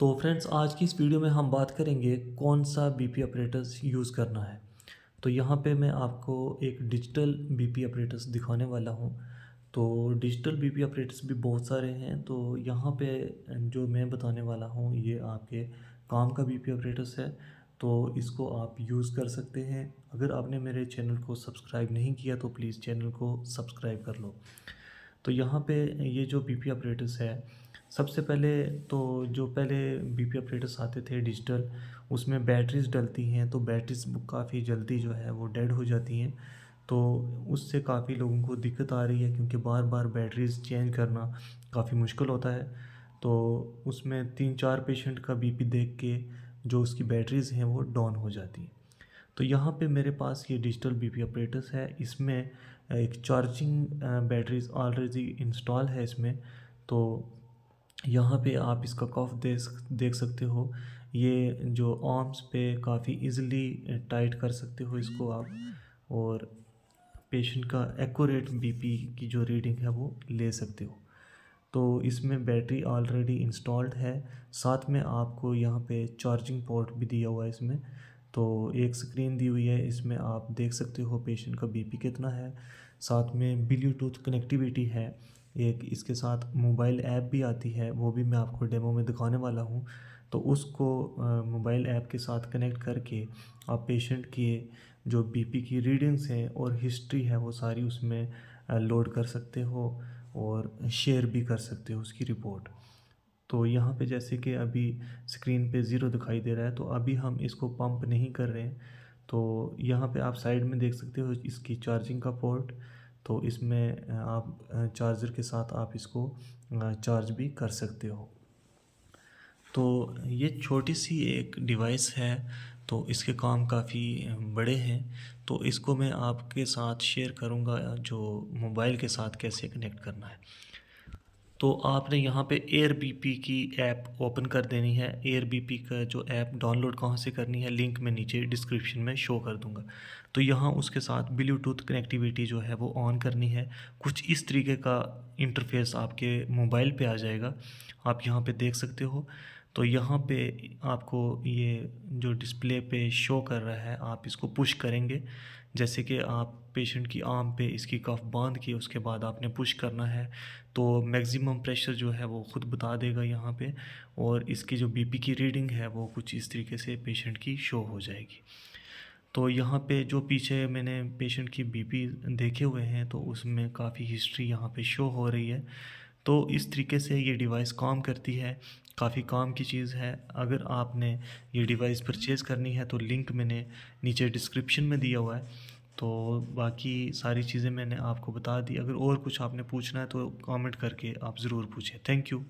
तो फ्रेंड्स आज की इस वीडियो में हम बात करेंगे कौन सा बीपी ऑपरेटर्स यूज़ करना है तो यहाँ पे मैं आपको एक डिजिटल बीपी ऑपरेटर्स दिखाने वाला हूँ तो डिजिटल बीपी ऑपरेटर्स भी बहुत सारे हैं तो यहाँ पे जो मैं बताने वाला हूँ ये आपके काम का बीपी ऑपरेटर्स है तो इसको आप यूज़ कर सकते हैं अगर आपने मेरे चैनल को सब्सक्राइब नहीं किया तो प्लीज़ चैनल को सब्सक्राइब कर लो तो यहाँ पे ये जो बीपी ऑपरेटर्स है सबसे पहले तो जो पहले बीपी ऑपरेटर्स आते थे डिजिटल उसमें बैटरीज डलती हैं तो बैटरीज काफ़ी जल्दी जो है वो डेड हो जाती हैं तो उससे काफ़ी लोगों को दिक्कत आ रही है क्योंकि बार बार बैटरीज चेंज करना काफ़ी मुश्किल होता है तो उसमें तीन चार पेशेंट का बीपी देख के जो उसकी बैटरीज़ हैं वो डाउन हो जाती हैं तो यहाँ पे मेरे पास ये डिजिटल बी पी ऑपरेटर्स है इसमें एक चार्जिंग बैटरीज ऑलरेडी इंस्टॉल है इसमें तो यहाँ पे आप इसका कॉफ देख देख सकते हो ये जो आर्म्स पे काफ़ी इजीली टाइट कर सकते हो इसको आप और पेशेंट का एक्यूरेट बीपी की जो रीडिंग है वो ले सकते हो तो इसमें बैटरी ऑलरेडी इंस्टॉल्ड है साथ में आपको यहाँ पे चार्जिंग पोर्ट भी दिया हुआ है इसमें तो एक स्क्रीन दी हुई है इसमें आप देख सकते हो पेशेंट का बीपी कितना है साथ में ब्लूटूथ कनेक्टिविटी है एक इसके साथ मोबाइल ऐप भी आती है वो भी मैं आपको डेमो में दिखाने वाला हूँ तो उसको मोबाइल ऐप के साथ कनेक्ट करके आप पेशेंट के जो बीपी की रीडिंग्स हैं और हिस्ट्री है वो सारी उसमें लोड कर सकते हो और शेयर भी कर सकते हो उसकी रिपोर्ट तो यहाँ पे जैसे कि अभी स्क्रीन पे ज़ीरो दिखाई दे रहा है तो अभी हम इसको पंप नहीं कर रहे हैं तो यहाँ पे आप साइड में देख सकते हो इसकी चार्जिंग का पोर्ट तो इसमें आप चार्जर के साथ आप इसको चार्ज भी कर सकते हो तो ये छोटी सी एक डिवाइस है तो इसके काम काफ़ी बड़े हैं तो इसको मैं आपके साथ शेयर करूँगा जो मोबाइल के साथ कैसे कनेक्ट करना है तो आपने यहाँ पे एयर बीपी की ऐप ओपन कर देनी है एयर बीपी का जो ऐप डाउनलोड कहाँ से करनी है लिंक में नीचे डिस्क्रिप्शन में शो कर दूँगा तो यहाँ उसके साथ ब्लूटूथ कनेक्टिविटी जो है वो ऑन करनी है कुछ इस तरीके का इंटरफेस आपके मोबाइल पे आ जाएगा आप यहाँ पे देख सकते हो तो यहाँ पे आपको ये जो डिस्प्ले पे शो कर रहा है आप इसको पुश करेंगे जैसे कि आप पेशेंट की आम पे इसकी कफ बांध के उसके बाद आपने पुश करना है तो मैक्सिमम प्रेशर जो है वो ख़ुद बता देगा यहाँ पे और इसकी जो बीपी की रीडिंग है वो कुछ इस तरीके से पेशेंट की शो हो जाएगी तो यहाँ पे जो पीछे मैंने पेशेंट की बीपी देखे हुए हैं तो उसमें काफ़ी हिस्ट्री यहाँ पे शो हो रही है तो इस तरीके से ये डिवाइस काम करती है काफ़ी काम की चीज़ है अगर आपने ये डिवाइस परचेज़ करनी है तो लिंक मैंने नीचे डिस्क्रिप्शन में दिया हुआ है तो बाकी सारी चीज़ें मैंने आपको बता दी अगर और कुछ आपने पूछना है तो कमेंट करके आप ज़रूर पूछें थैंक यू